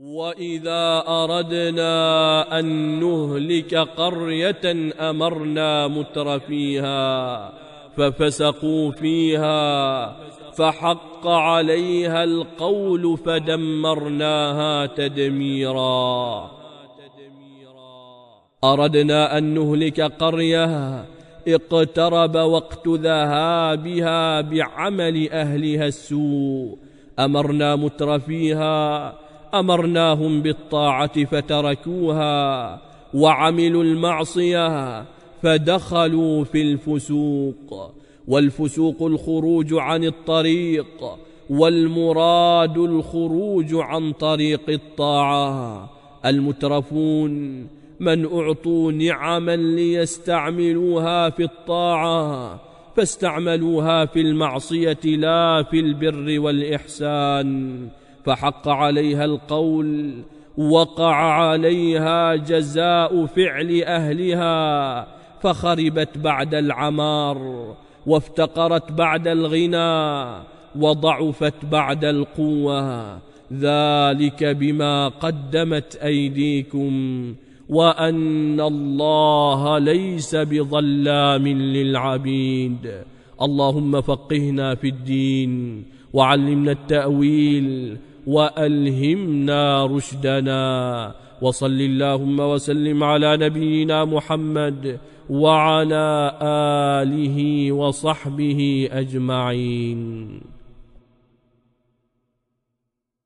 واذا اردنا ان نهلك قريه امرنا متر فيها ففسقوا فيها فحق عليها القول فدمرناها تدميرا اردنا ان نهلك قريه اقترب وقت ذهابها بعمل اهلها السوء امرنا متر فيها امرناهم بالطاعه فتركوها وعملوا المعصيه فدخلوا في الفسوق والفسوق الخروج عن الطريق والمراد الخروج عن طريق الطاعه المترفون من اعطوا نعما ليستعملوها في الطاعه فاستعملوها في المعصيه لا في البر والاحسان فحق عليها القول وقع عليها جزاء فعل اهلها فخربت بعد العمار وافتقرت بعد الغنى وضعفت بعد القوه ذلك بما قدمت ايديكم وان الله ليس بظلام للعبيد اللهم فقهنا في الدين وعلمنا التاويل والهمنا رشدنا وصل اللهم وسلم على نبينا محمد وعلى اله وصحبه اجمعين